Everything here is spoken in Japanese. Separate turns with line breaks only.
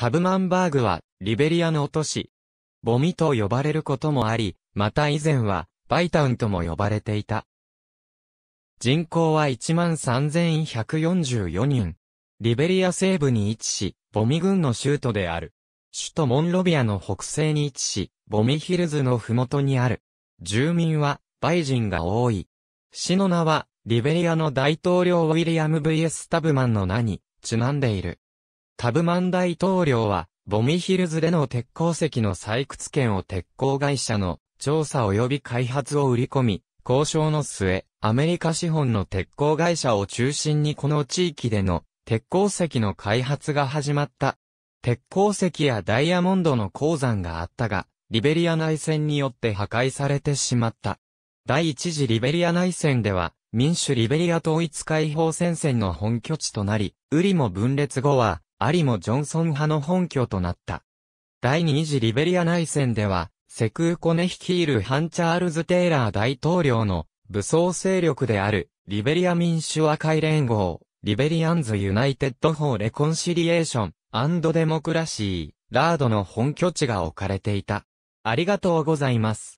タブマンバーグは、リベリアの都市、ボミと呼ばれることもあり、また以前は、バイタウンとも呼ばれていた。人口は13,144人。リベリア西部に位置し、ボミ軍の州都である。首都モンロビアの北西に位置し、ボミヒルズの麓にある。住民は、バイ人が多い。市の名は、リベリアの大統領ウィリアム VS タブマンの名に、ちなんでいる。タブマン大統領は、ボミヒルズでの鉄鉱石の採掘権を鉄鋼会社の調査及び開発を売り込み、交渉の末、アメリカ資本の鉄鋼会社を中心にこの地域での鉄鉱石の開発が始まった。鉄鉱石やダイヤモンドの鉱山があったが、リベリア内戦によって破壊されてしまった。第一次リベリア内戦では、民主リベリア統一解放戦線の本拠地となり、ウリも分裂後は、アリもジョンソン派の本拠となった。第二次リベリア内戦では、セクーコネ率いるハンチャールズ・テイラー大統領の武装勢力である、リベリア民主和解連合、リベリアンズ・ユナイテッド・法レコンシリエーション、アンド・デモクラシー、ラードの本拠地が置かれていた。ありがとうございます。